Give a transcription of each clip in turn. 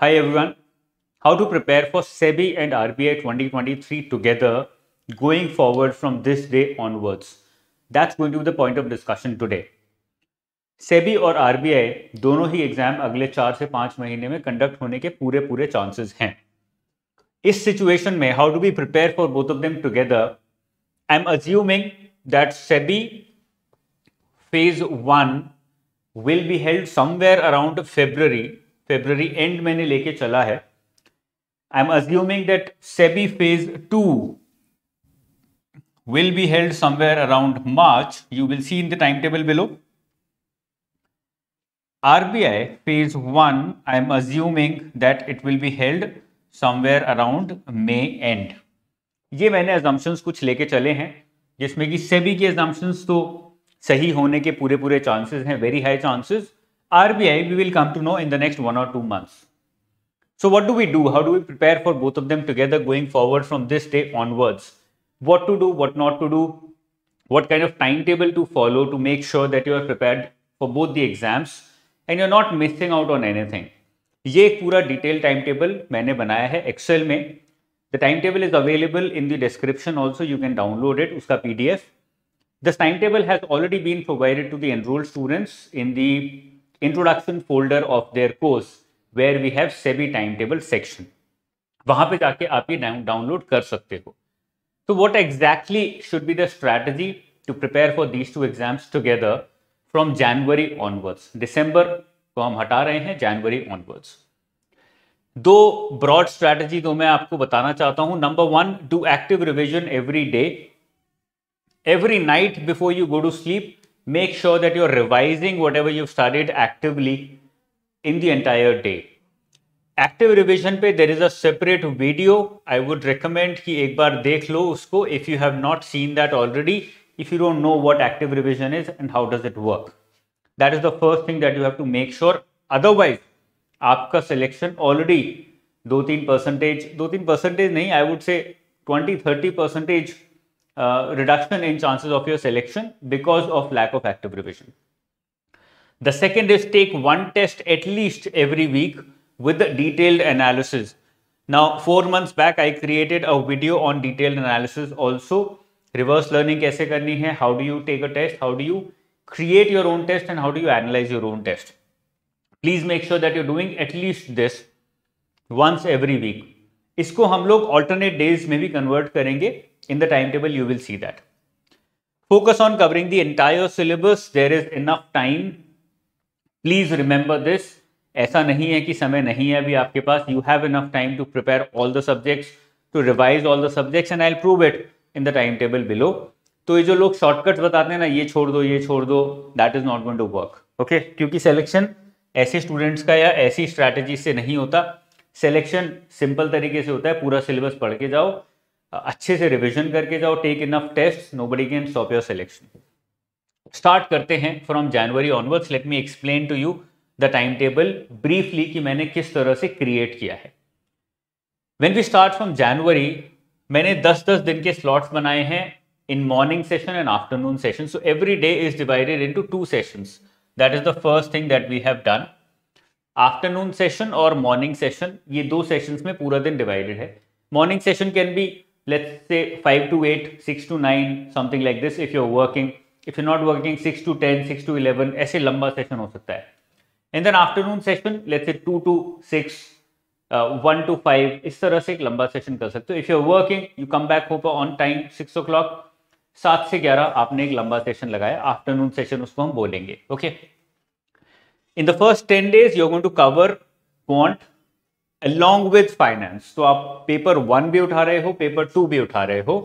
Hi everyone. How to prepare for SEBI and RBI 2023 together going forward from this day onwards. That's going to be the point of discussion today. SEBI or RBI, dono hi exam agle 4 se 5 mahine mein conduct hone ke pure pure chances hain. Is situation mein, how do we prepare for both of them together? I'm assuming that SEBI phase 1 will be held somewhere around February February and मैंने लेके चला है I am assuming that SEBI phase two will be held somewhere around March you will see in the time table below RBI phase one I am assuming that it will be held somewhere around May and ये मैंने assumptions कुछ लेके चले हैं जिसमें कि सेबी के assumptions तो सही होने के पूरे पूरे चांसेस हैं very high chances RBI, we will come to know in the next one or two months. So what do we do? How do we prepare for both of them together going forward from this day onwards? What to do, what not to do, what kind of timetable to follow to make sure that you are prepared for both the exams and you're not missing out on anything. ये एक पूरा detail time table मैंने बनाया है excel में the time table is available in the description also you can download it उसका P D F this time table has already been provided to the enrolled students in the introduction folder of their course where we have SEBI time table section वहां पे जाके आप ये download कर सकते हो तो what exactly should be the strategy to prepare for these two exams together from January onwards दिसंबर को हम हटा रहे हैं जनवरी ऑनवर्ड्स दो ब्रॉड स्ट्रैटेजी तो मैं आपको बताना चाहता हूं number one do active revision every day every night before you go to sleep make sure that you're revising whatever you've studied actively in the entire day. Active revision pe there is a separate video. I would recommend ki ek bar dekh if you have not seen that already. If you don't know what active revision is and how does it work. That is the first thing that you have to make sure. Otherwise, aapka selection already 2-3 percentage, 2-3 percentage nahin, I would say 20-30 percentage uh, reduction in chances of your selection because of lack of active revision. The second is take one test at least every week with the detailed analysis. Now, four months back, I created a video on detailed analysis also. Reverse learning kaise karni hai, how do you take a test, how do you create your own test and how do you analyze your own test. Please make sure that you're doing at least this once every week. इसको हम लोग alternate days में भी convert करेंगे in the time table you will see that focus on covering the entire syllabus there is enough time please remember this ऐसा नहीं है कि समय नहीं है अभी आपके पास you have enough time to prepare all the subjects to revise all the subjects and I prove it in the time table below तो ये जो लोग शॉर्टकट बताते हैं ना ये छोड़ दो ये छोड़ दो that is not going to work okay क्योंकि सिलेक्शन ऐसे स्टूडेंट्स का या ऐसी स्ट्रैटेजी से नहीं होता सिलेक्शन सिंपल तरीके से होता है पूरा सिलेबस पढ़ के जाओ अच्छे से रिविजन करके जाओ take enough test nobody can stop your selection start करते हैं from January onwards let me explain to you the time table briefly कि मैंने किस तरह से क्रिएट किया है when we start from January मैंने 10-10 दिन के स्लॉट्स बनाए हैं in morning session and afternoon session so every day is divided into two session that is the first thing that we have done afternoon session और morning session ये दो sessions में पूरा दिन डिवाइडेड है morning session can be let's say five to eight six to nine something like this if you're working if you not working six to ten six to eleven ऐसे लंबा session हो सकता है and then afternoon session let's say two to six one to five इस तरह से एक लंबा सेशन कर सकते हो if you are working you come back hope on time six o'clock सात से ग्यारह आपने एक लंबा सेशन लगाया आफ्टरनून सेशन उसको हम बोलेंगे okay okay? In the first ten days you are going to cover quant along with finance तो आप पेपर वन भी उठा रहे हो पेपर टू भी उठा रहे हो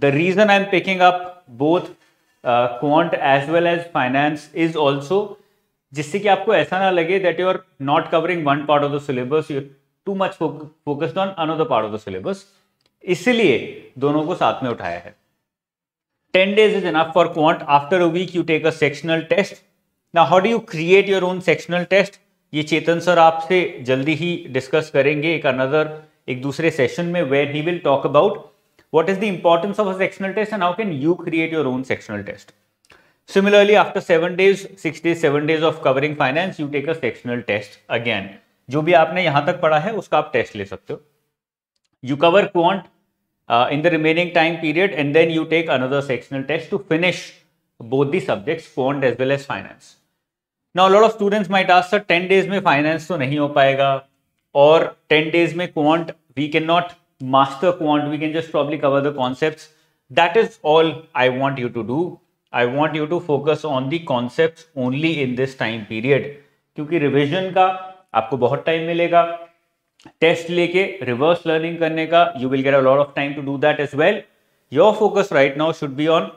the reason I'm picking up both quant as well as finance is also जिससे कि आपको ऐसा ना लगे that you are not covering one part of the syllabus you're too much focused on another part of the syllabus इसलिए दोनों को साथ में उठाया है ten days is enough for quant after a week you take a sectional test ना how do you create your own sectional test ये Chetan sir आपसे जल्दी ही डिस्कस करेंगे एक अनदर एक दूसरे सेशन में where he will talk about what is the importance of a sectional test and how can you create your own sectional test similarly after seven days six days seven days of covering finance you take a sectional test again जो भी आपने यहां तक पढ़ा है उसका आप test ले सकते हो you cover quant in the remaining time period and then you take another sectional test to finish both the subject quant as well as finance now lot of students might ask sir ten days में finance तो नहीं हो पाएगा और ten days में quant we can not master quant we can just probably cover the concept that is all I want you to do I want you to focus on the concept only in this time period क्योंकि revision का आपको बहुत time मिलेगा test लेके reverse learning करने का you will get a lot of time to do that as well your focus right now should be on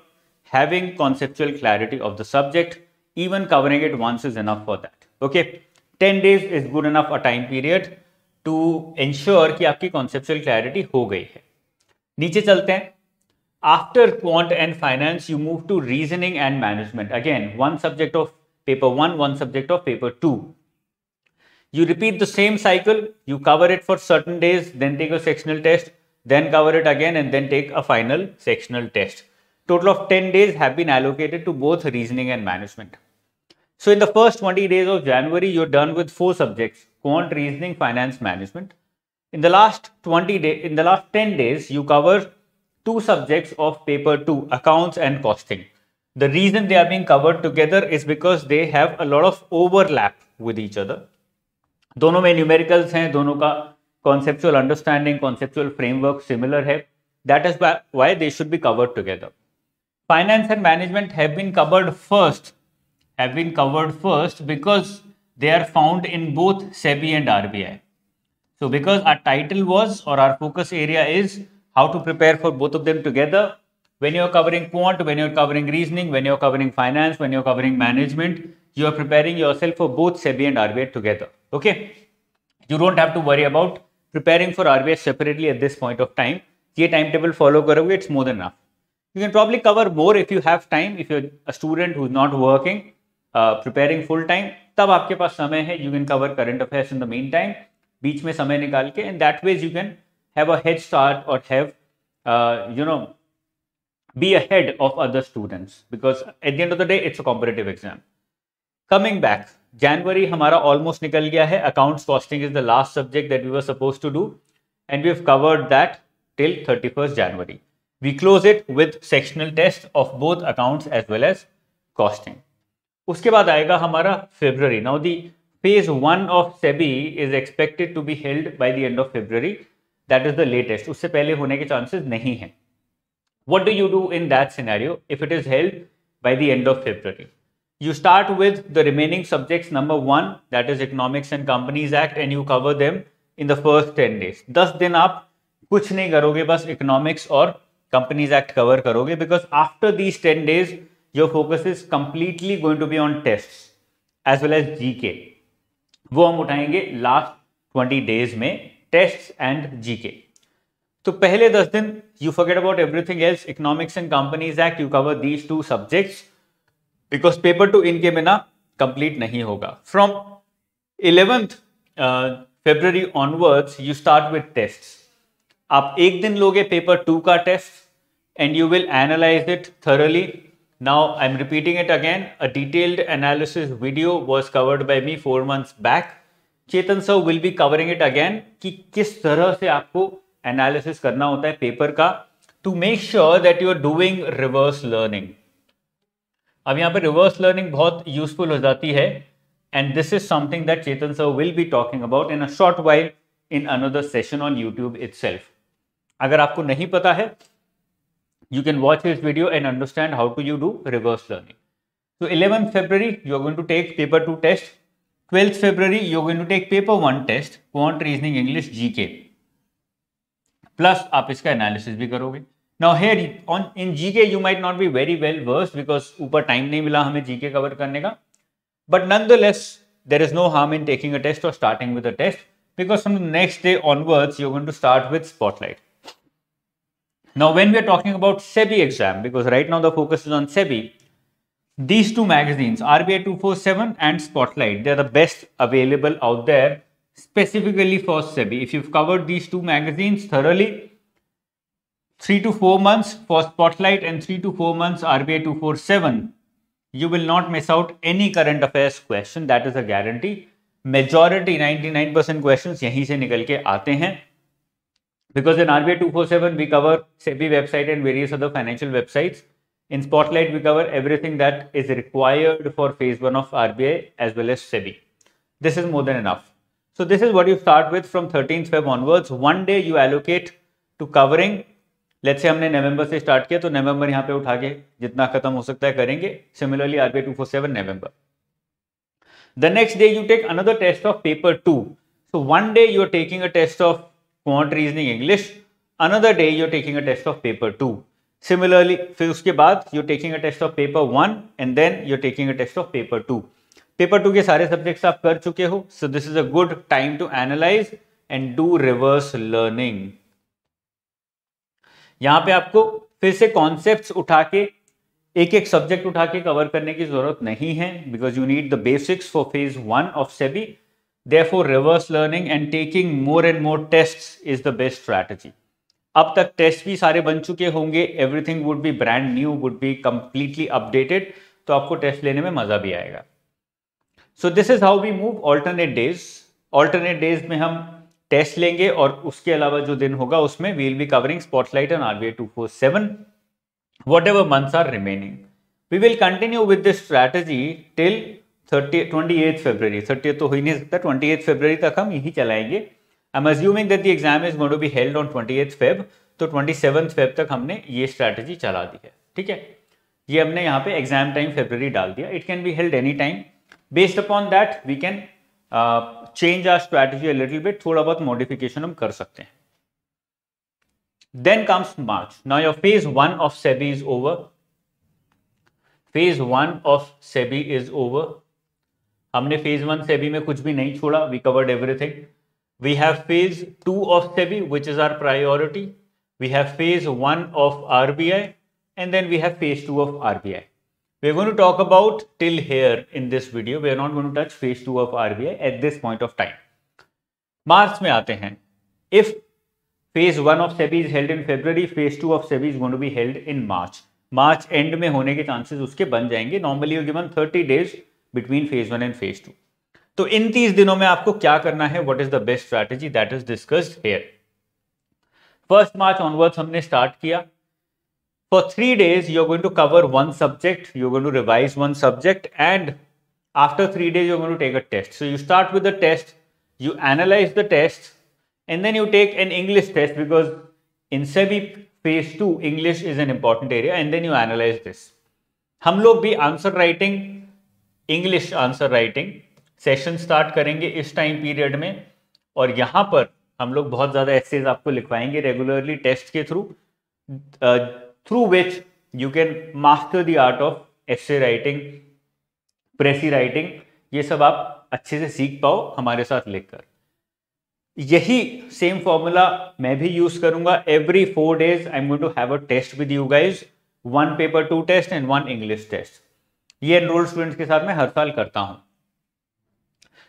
having conceptual clarity of the subject even covering it once is enough for that okay 10 days is good enough a time period to ensure कि आपकी conceptual clarity हो गई है नीचे चलते हैं after quant and finance you move to reasoning and management again one subject of paper 1 one subject of paper 2 you repeat the same cycle you cover it for certain days then take a sectional test then cover it again and then take a final sectional test total of 10 days have been allocated to both reasoning and management so in the first 20 days of January, you're done with four subjects, quant, reasoning, finance, management. In the last 20 day, in the last 10 days, you cover two subjects of paper two, accounts and costing. The reason they are being covered together is because they have a lot of overlap with each other. दोनों में numericals हैं दोनों का conceptual understanding, conceptual framework similar है That is why they should be covered together. Finance and Management have been covered first have been covered first because they are found in both SEBI and RBI. So because our title was or our focus area is how to prepare for both of them together, when you're covering quant, when you're covering reasoning, when you're covering finance, when you're covering management, you are preparing yourself for both SEBI and RBI together. Okay. You don't have to worry about preparing for RBI separately at this point of time. ये timetable follow it's more than enough. You can probably cover more if you have time, if you're a student who's not working Preparing full time, तब आपके पास समय है you can cover current affairs in the mean time बीच में समय निकाल के and that ways you can have a head start और be ahead of other students because at the end of the day it's a competitive exam coming back january hamara almost nikal accounts costing is the last subject that we were supposed to do and we've covered that till 31st january we close it with sectional tests of both accounts as well as costing उसके बाद आएगा हमारा February now the phase one of SEBI is expected to be held by the end of February that is the latest उससे पहले होने के chances नहीं है what do you do in that scenario if it is held by the end of February you start with the remaining subject number one that is economics and companies act and you cover them in the first ten days दस दिन आप कुछ नहीं करोगे बस economics और companies act cover करोगे because after these ten days your focus is completely going to be on tests as well as GK वो हम उठाएंगे लास्ट ट्वेंटी डेज में टेस्ट एंड जीके तो पहले दस दिन you forget about everything else economics and companies act you cover these two subjects because paper two इनके बिना कंप्लीट नहीं होगा from eleventh February onwards you start with test आप एक दिन लोगे पेपर टू का test and you will analyse it thoroughly Now I'm repeating it again. A detailed analysis video was covered by me four months back. Chetan sir will be covering it again कि किस तरह से आपको analysis करना होता है paper का to make sure that you are doing reverse learning अब यहाँ पे रिवर्स लर्निंग बहुत यूजफुल हो जाती है and this is something that Chetan sir will be talking about in a short while in another session on YouTube it अगर आपको नहीं पता है you can watch this video and understand how to you do reverse learning. So 11th February, you're going to take paper 2 test. 12th February, you're going to take paper 1 test, quant reasoning English GK. Plus, आप इसका analysis भी करोगे. Now here on in GK you might not be very well versed because ऊपर time name mila हमें GK cover करने But nonetheless, there is no harm in taking a test or starting with a test because from the next day onwards, you're going to start with Spotlight. Now, when we are talking about SEBI exam, because right now the focus is on SEBI, these two magazines, RBI 247 and Spotlight, they are the best available out there specifically for SEBI. If you've covered these two magazines thoroughly, three to four months for Spotlight and three to four months RBI 247, you will not miss out any current affairs question. That is a guarantee. Majority 99% questions यहीं से निकल आते हैं because in RBA 247, we cover SEBI website and various other financial websites. In Spotlight, we cover everything that is required for phase one of RBA as well as SEBI. This is more than enough. So this is what you start with from 13th Feb onwards. One day you allocate to covering. Let's say हमने November से start किया to नवंबर यहाँ पे उठा के जितना खत्म हो सकता है करेंगे Similarly, RBA 247 November. The next day you take another test of paper two. So one day you are taking a test of quant reasoning English another day you're taking a test of paper two similarly फिर उसके बाद you're taking a test of paper one and then you're taking a test of paper two paper two के सारे subjects आप कर चुके हो so this is a good time to analyse and do reverse learning यहां पे आपको फिर से कॉन्सेप्ट्स उठा के एक एक सब्जेक्ट उठा के कवर करने की जरूरत नहीं है because you need the basics for phase one of SEBI therefore reverse learning and taking more and more tests is the best strategy अब तक टेस्ट भी सारे बन चुके होंगे everything would be brand new would be completely updated तो आपको test लेने में मजा भी आएगा so this is how we move alternate days alternate days में हम टेस्ट लेंगे और उसके अलावा जो दिन होगा उसमें we will be covering spotlight and RBI two four seven whatever month are remaining we will continue with this strategy till thirty twenty eighth February thirty तो हो ही नहीं सकता ट्वेंटी एथ फेब्रवरी तक हम यही चलाएंगे I M assuming that the exam is going to be held on twenty eighth Feb तो twenty seven Feb तक हमने ये स्ट्रैटेजी चला दी है ठीक है ये हमने यहाँ पे एग्जाम टाइम फेब्रवरी डाल दिया it can be held any time based upon that we can change our strategy little bit थोड़ा बहुत मॉडिफिकेशन हम कर सकते हैं then comes March now your phase one of SEBI is over phase one of SEBI is over हमने phase one SEBI में कुछ भी नहीं छोड़ा we covered everything we have phase two of SEBI which is our priority we have phase one of R B I and then we have phase two of R B I we gone to talk about till here in this video we are not gone touch phase two of R B I at this point of time March में आते हैं if phase one of SEBI is held in February phase two of SEBI is gone to be held in March March end में होने के chances उसके बन जाएंगे normally you given thirty days between phase one and phase two तो इन तीस दिनों में आपको क्या करना है what is the best strategy that is discussed here first March onwards हमने स्टार्ट किया for three days you are going to cover one subject you are going to revise one subject and after three days you're going to take a test so you start with the test you analyze the test and then you take an english test because in sebi phase 2 english is an important area and then you analyze this हम लोग भी answer writing English answer writing session start करेंगे इस time period में और यहाँ पर हम लोग बहुत ज़्यादा एसेज आपको लिखवाएंगे रेगुलरली टेस्ट के through through which you can master the art of essay writing precis writing ये सब आप अच्छे से सीख पाओ हमारे साथ लिखकर यही सेम फॉर्मूला मैं भी यूज करूंगा every four days I am going to have a test with you guys one paper two test and one English test ये एनरोल स्टूडेंट्स के साथ मैं हर साल करता हूँ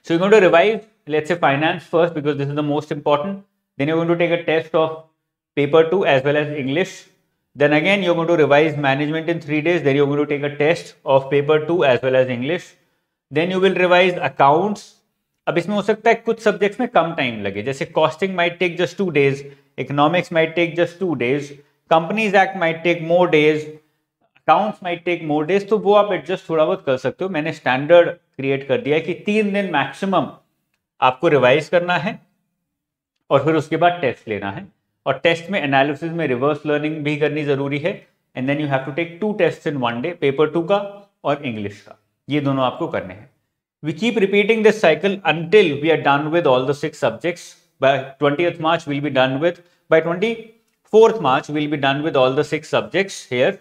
so you to revise let's say finance first because this is the most important then you to take a test of paper two as well as English then again you to revise management in three days then you to take a test of paper two as well as English then you will revise accounts अब इसमें हो सकता है कुछ subjects में कम time लगे जैसे costing might take just two days economics might take just two days companies act might take more days counts might take more days तो वो आप एडजस्ट थोड़ा बहुत कर सकते हो मैंने स्टैंडर्ड क्रिएट कर दिया है कि तीन दिन मैक्सिमम आपको रिवाइज करना है और फिर उसके बाद टेस्ट लेना है और टेस्ट में एनालिसिस में रिवर्स लर्निंग भी करनी जरूरी है and then you have to take two test in one day paper two का और इंग्लिश का ये दोनों आपको करने हैं we keep repeating this cycle until we are done with all the six subjects by 20th march we'll be done with by 24th March will be done with all the six subjects here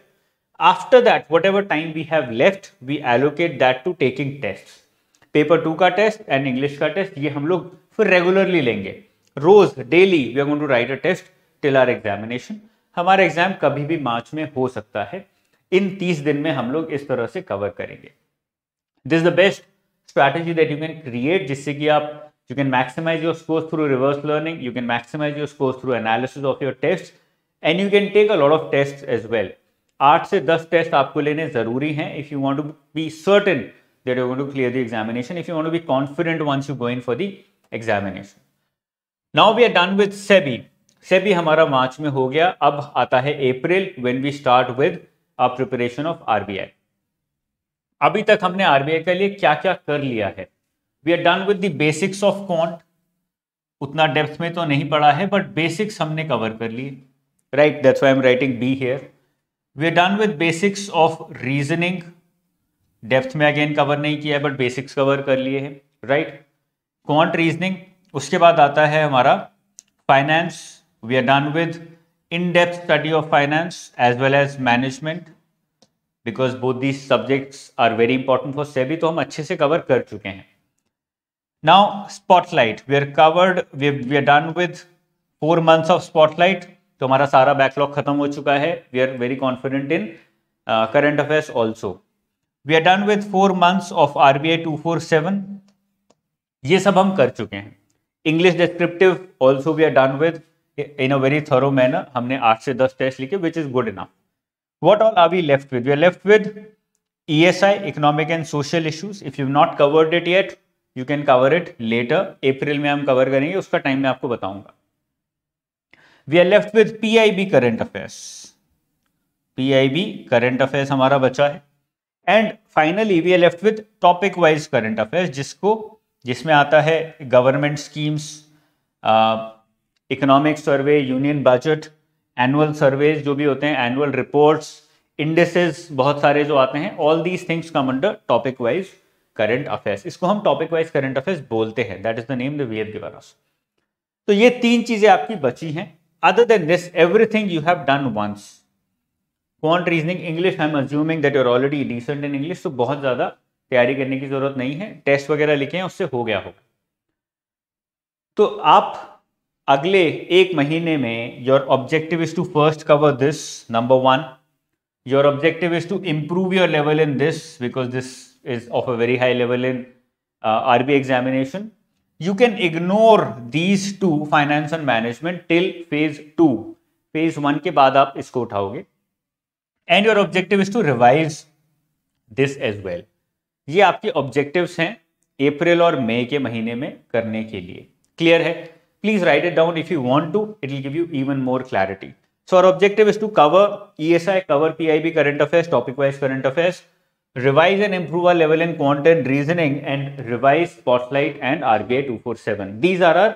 after that whatever time we have left we allocate that to taking test paper two का test and English का test ये हम लोग फिर regularly लेंगे रोज daily we are going to write a test till our examination हमारा exam कभी भी मार्च में हो सकता है इन तीस दिन में हम लोग इस तरह से कवर करेंगे this the best strategy that you can create जिससे कि आप you can maximise your score through reverse learning you can maximise your score through analysis of your test and you can take a lot of test as well आठ से दस test आपको लेने जरूरी हैं if you want to be certain that you want to clear the examination if you want to be confident once you go in for the examination now we are done with SEBI SEBI हमारा March में हो गया अब आता है April when we start with preparation of RBI अभी तक हमने आरबीआई के लिए क्या क्या कर लिया है we are done with the basics of quant उतना डेप्थ में तो नहीं पढ़ा है बट बेसिक्स हमने कवर कर लिए right that's I am writing B here we are done with basics of reasoning depth में अगेन कवर नहीं किया है बट बेसिक्स कवर कर लिए हैं राइट क्वांट रीजनिंग उसके बाद आता है हमारा finance we are done with in depth study of finance as well as management because both these subjects are very important for SEBI तो हम अच्छे से कवर कर चुके हैं now spotlight we are covered we are done with four months of spotlight तो हमारा सारा बैकलॉग खत्म हो चुका है we are very confident in current affairs also we are done with four months of R B I two four seven ये सब हम कर चुके हैं English descriptive also we are done with in a very thorough manner हमने आठ से दस टेस्ट लिखे which is good enough are we left with we are left with E S I economic and social issues if you not covered it yet you can cover it later April में हम cover करेंगे उसका time मैं आपको बताऊंगा we are left I PIB current affairs PIB current affairs हमारा बचा है and finally we are left with topic wise current affairs जिसको जिसमें आता है government schemes economic survey union budget annual surveys जो भी होते हैं एनुअल रिपोर्ट्स इंडेसेस बहुत सारे जो आते हैं all these things come under topic wise current affairs इसको हम टॉपिक वाइज करंट अफेयर्स बोलते हैं that is the name the we have given तो ये तीन चीज़ें आपकी बची हैं Other than this, everything you have done once. Quant reasoning English, I'm assuming that you're already decent in English, so बहुत ज़्यादा तैयारी करने की ज़रूरत नहीं है टेस्ट वगैरह लिखे हैं उससे हो गया होगा तो आप अगले एक महीने में your objective is to first cover this number one your objective is to improve your level in this because this is of a very high level in R B examination you can ignore these two finance and management till phase two phase one के बाद आप इसको उठाओगे and your objective is to revise this as well ये आपके objective हैं अप्रैल और मई के महीने में करने के लिए क्लियर है please write it down if you want to it will give you even more clarity so our objective is to cover E S I cover P I B current affair topic wise current affairs revise and improve our level in quant reasoning and revise spotlight and rbi 247 these are our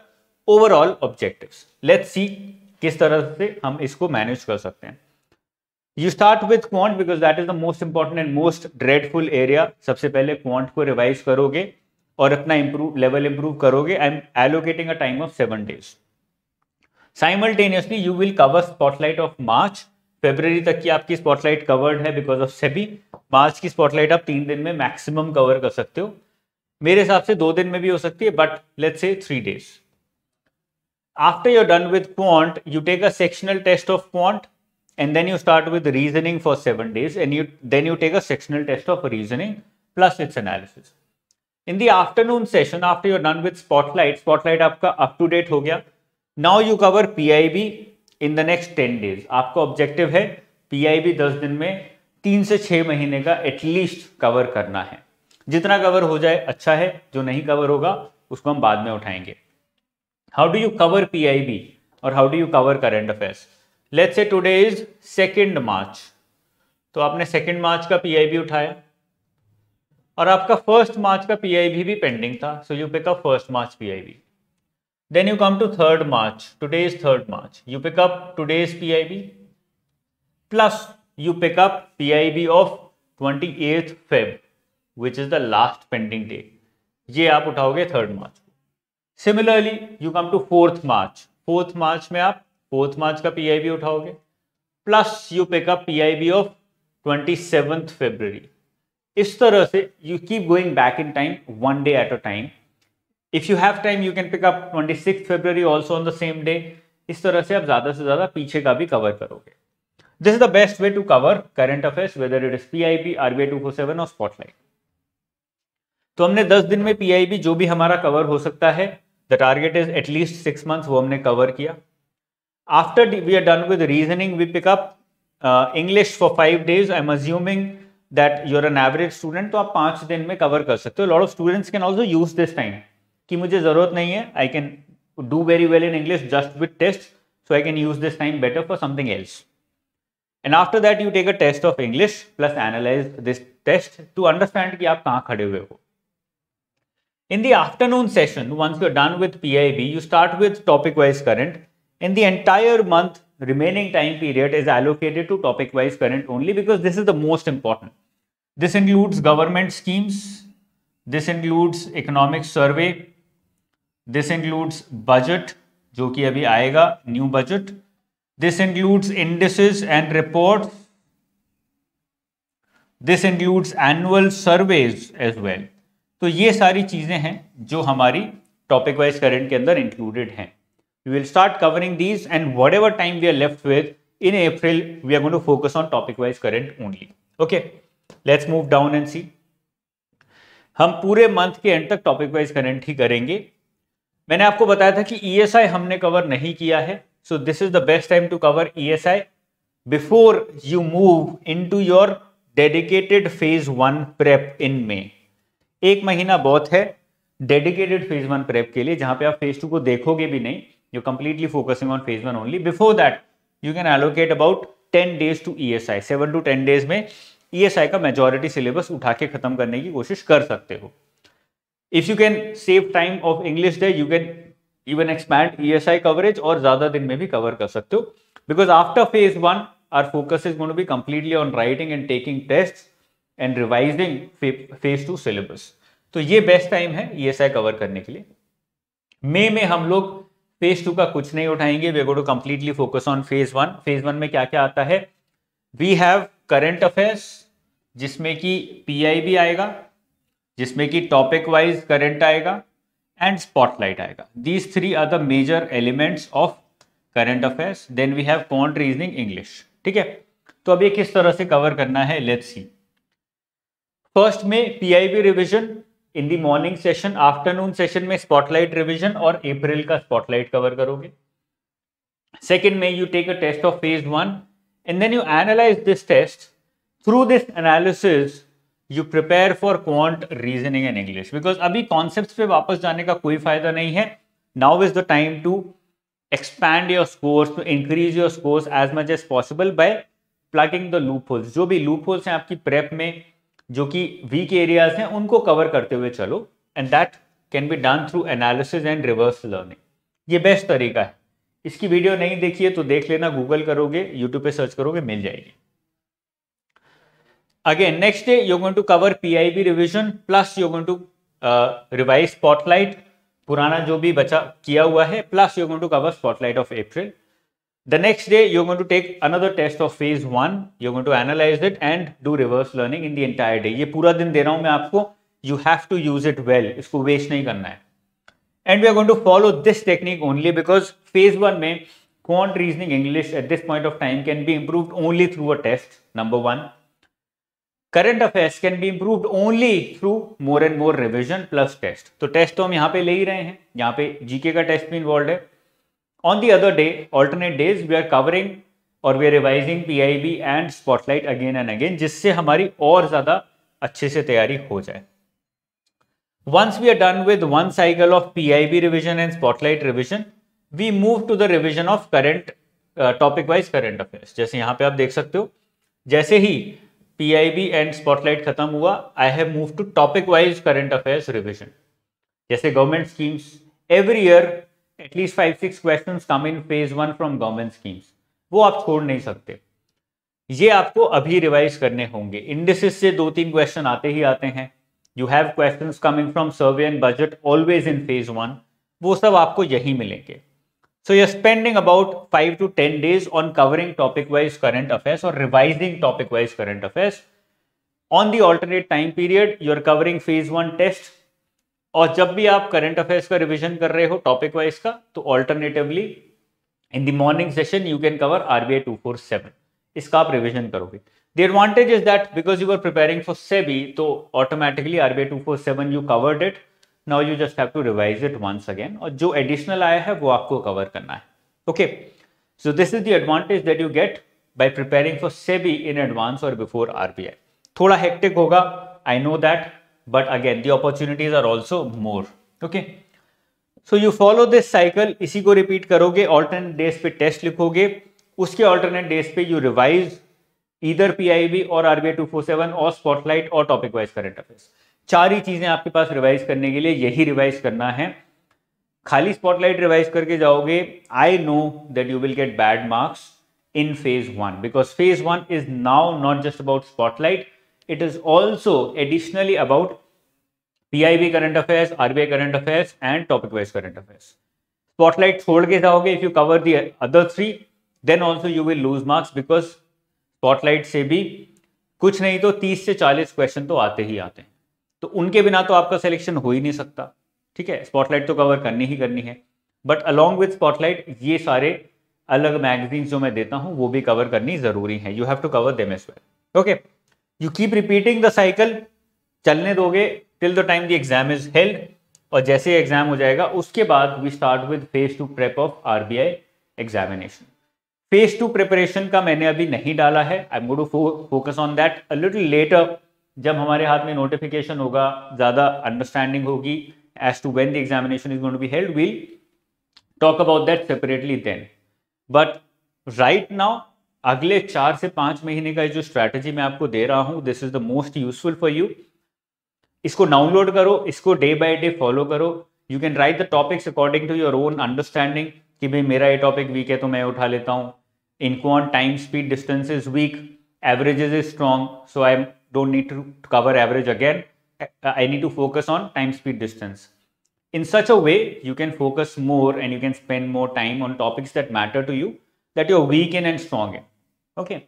overall objectives let's see किस तरह से हम इसको manage कर सकते हैं you start with quant because that is the most important and most dreadful area सबसे पहले क्वांट को रिवाइज करोगे और अपना इंप्रूव लेवल इंप्रूव करोगे I am allocating a time of seven days simultaneously you will cover spotlight of March February तक की आपकी स्पॉटलाइट कवर्ड है बिकॉज ऑफ सेबी मार्च की स्पॉटलाइट आप तीन दिन में मैक्सिमम कवर कर सकते हो मेरे हिसाब से दो दिन में भी हो सकती है but let say three days after you're done with quant you take a sectional test of quant and then you start with reasoning for seven days and you then you take a sectional test of reasoning plus its analysis in the afternoon session after you're done with spotlight spotlight आपका up to date हो गया now you cover P I B in the next ten days आपका objective है PIB दस दिन में तीन से छः महीने का एटलीस्ट कवर करना है जितना कवर हो जाए अच्छा है जो नहीं कवर होगा उसको हम बाद में उठाएंगे how do you cover PIB और how do you cover current affairs let's say today is second March तो आपने सेकेंड मार्च का पी उठाया और आपका फर्स्ट मार्च का पीआईबी भी पेंडिंग था so you pick up first March PIB Then you come to 3rd March. Today is 3rd March. You pick up today's PIB plus you pick up PIB of 28th Feb which is the last pending day. ये आप उठाओगे 3rd March Similarly you come to 4th March. 4th March में आप 4th March का PIB उठाओगे plus you pick up PIB of 27th February. इस तरह से you keep going back in time one day at a time if you have time you can pick up 26 February also on the same day इस तरह से आप ज्यादा से ज्यादा पीछे का भी कवर करोगे this is the best way to cover current affairs whether it is PIB RBI 247 और स्पॉटलाइट तो हमने 10 दिन में पीआईबी जो भी हमारा कवर हो सकता है the target is at least six month वो हमने कवर किया after we are done with reasoning we pick up English for five days I M assuming that you're an average student तो आप पांच दिन में कवर कर सकते हो lot of students can also use this time कि मुझे जरूरत नहीं है I can do very well in English just with test so I can use this time better for something else and after that you take a test of English plus analyse this test to understand कि आप कहाँ खड़े हुए हो in the afternoon session once you done with P I B you start with topic wise current in the entire month remaining time period is allocated to topic wise current only because this is the most important this includes government schemes this includes economic survey this includes budget जो कि अभी आएगा new budget this includes indices and report this includes annual surveys as well तो ये सारी चीज़ें हैं जो हमारी टॉपिक वाइज करेंट के अंदर इंक्लूडेड हैं we will start covering these and whatever time we are left with in April we are going to focus on topic wise current only okay let's move down and see हम पूरे month के and तक topic wise current ही करेंगे मैंने आपको बताया था कि ई e हमने कवर नहीं किया है so this is the best time to cover I before you move to your dedicated phase one prep in May एक महीना बहुत है डेडिकेटेड फेज वन प्रेप के लिए जहां पे आप फेज टू को देखोगे भी नहीं you completely focusing on phase one only before that you can allocate about ten days to E S I seven to ten days में ई एस आई का मेजोरिटी सिलेबस उठा के खत्म करने की कोशिश कर सकते हो if you can save time of English day you can even expand I coverage और ज्यादा दिन में भी कवर कर सकते हो because after phase one our focus is going to be completely on writing and taking tests and to syllabus तो ये बेस्ट टाइम है ई एस आई कवर करने के लिए मे में हम लोग फेज टू का कुछ नहीं उठाएंगे we go to completely focus on phase one phase one में क्या क्या आता है वी हैव करेंट अफेयर्स जिसमें कि पी आई भी आएगा जिसमें कि टॉपिक वाइज करंट आएगा एंड स्पॉटलाइट आएगा these three are the major elements of current affairs then we have quant reasoning English ठीक है तो अभी किस तरह से कवर करना है लेट सी फर्स्ट में PIB revision in the morning session afternoon session में स्पॉटलाइट रिवीजन और अप्रैल का स्पॉटलाइट कवर करोगे सेकेंड में you take a test of phase one and then you analyse this test through this analysis you prepare for quant reasoning in English because अभी concept पे वापस जाने का कोई फायदा नहीं है now is the time to expand your scores to increase your scores as much as possible by plugging the loopholes जो भी लूप होल्स हैं आपकी प्रेप में जो कि वीक एरियाज हैं उनको कवर करते हुए चलो and that can be done through analysis and reverse learning ये बेस्ट तरीका है इसकी वीडियो नहीं देखी है तो देख लेना गूगल करोगे यूट्यूब पे सर्च करोगे मिल जाएगी Again, next day you're going to cover PIB revision plus you're going to uh, revise spotlight. पुराना जो भी बचा किया हुआ है plus you going to cover spotlight of April the next day you going to take another test of phase one you going to analyse it and do reverse learning in the entire day ये पूरा दिन दे रहा हूं मैं आपको you have to use it well इसको waste नहीं करना है and we are going to follow this technique only because phase one में quant reasoning English at this point of time can be improve only through a test number one current affairs can be improved only through more and more revision plus test तो test तो हम यहां पे ले ही रहे हैं यहां पे जीके का टेस्ट भी इन्वॉल्व है on the other day alternate days we are covering और we are revising P and spotlight again and again जिससे हमारी और ज़्यादा अच्छे से तैयारी हो जाए once we are done with one cycle of PIB revision and spotlight revision, we move to the revision of current uh, topic wise current affairs. जैसे यहां पे आप देख सकते हो जैसे ही पीआईबी एंड स्पॉटलाइट खत्म हुआ I have move to topic wise current affairs revision जैसे government schemes every year at least five six question come in phase one from government schemes वो आप छोड़ नहीं सकते ये आपको अभी रिवाइज करने होंगे इंडिसेस से दो तीन क्वेश्चन आते ही आते हैं you have question coming from survey and budget always in phase one वो सब आपको यही मिलेंगे So you're spending about five to 10 days on covering topic wise current affairs or revising topic wise current affairs. On the alternate time period, you're covering phase one test. और जब भी आप current affairs का revision कर रहे हो topic wise का तो alternatively in the morning session you can cover RBI 247 इसका आप रिवीजन करोगे The advantage is that because you were preparing for SEBI, so automatically RBI 247 you covered it. Now you just have to revise it once again और जो additional आया है वो आपको cover करना है okay so this is the advantage that you get by preparing for SEBI in advance और before RBI थोड़ा हेक्टिक होगा I know that but again the opportunities are also more okay so you follow this cycle इसी को repeat करोगे alternate days पे test लिखोगे उसके alternate days पे you revise either PIB or RBI 247 or Spotlight or topic wise current affairs. चार ही चीजें आपके पास रिवाइज करने के लिए यही रिवाइज करना है खाली स्पॉटलाइट रिवाइज करके जाओगे I know that you will get bad marks in phase one because phase one is now not just about spotlight it is also additionally about P I B current affairs RBI current affairs and topic wise current affairs spotlight छोड़ के जाओगे if you cover the other three then also you will lose marks because spotlight से भी कुछ नहीं तो तीस से चालीस क्वेश्चन तो आते ही आते हैं तो उनके बिना तो आपका सिलेक्शन हो ही नहीं सकता ठीक है स्पॉटलाइट तो कवर करनी ही करनी है बट अलॉन्ग विथ स्पॉटलाइट ये सारे अलग मैगजीन जो मैं देता हूँ वो भी कवर करनी जरूरी है you have to cover them as well okay you keep repeating the cycle चलने दोगे till the time the exam is held और जैसे एग्जाम हो जाएगा उसके बाद we start with phase two prep of R B I examination phase two preparation का मैंने अभी नहीं डाला है आई am go to focus on that a little later जब हमारे हाथ में नोटिफिकेशन होगा ज़्यादा अंडरस्टैंडिंग होगी as to when the examination is going to be held we'll talk about that separately then but right now अगले चार से पांच महीने का जो स्ट्रैटेजी मैं आपको दे रहा हूं this is the most useful for you इसको डाउनलोड करो इसको डे बाय डे फॉलो करो you can write the topics according to your own understanding कि भाई मेरा ये टॉपिक वीक है तो मैं उठा लेता हूँ इनको on time speed distance is weak averages is strong so I am don't need to, to cover average again. I need to focus on time speed distance. In such a way, you can focus more and you can spend more time on topics that matter to you, that you are weak in and strong in. Okay.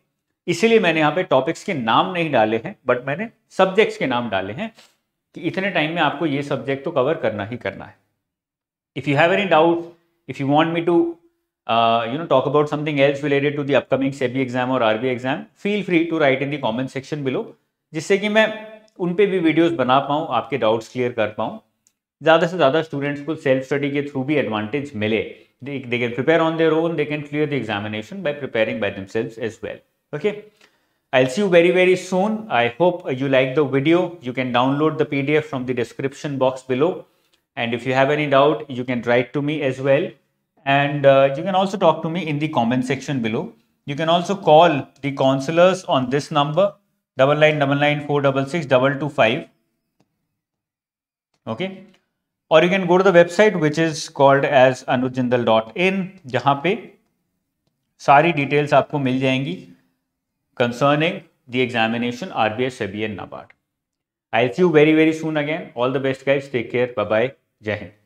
इसीलिए मैंने यहाँ पे topics के नाम नहीं डाले हैं but मैंने सब्जेक्ट्स के नाम डाले हैं कि इतने टाइम में आपको ये सब्जेक्ट तो कवर करना ही करना है if you have any doubt if you want me to you know talk about something else related to the upcoming SEBI exam और RB exam feel free to write in the comment section below जिससे कि मैं उन पर भी videos बना पाऊँ आपके डाउट्स क्लियर कर पाऊँ ज़्यादा से ज़्यादा स्टूडेंट्स को सेल्फ स्टडी के थ्रू भी एडवांटेज मिले they can prepare on their own they can clear the examination by preparing by selves as well okay I see you very very soon I hope you like the video you can download the P D F from the description box below and if you have any doubt you can write to me as well and you can also talk to me in the comment section below you can also call the counsellors on this number double nine double nine four double six double two five okay और you can go to the website which is called as Anujindal dot in जहां पे सारी details आपको मिल जाएंगी concerning the examination RBI SEBI and NABARD I see you very very soon again all the best guys take care bye bye जय हिंद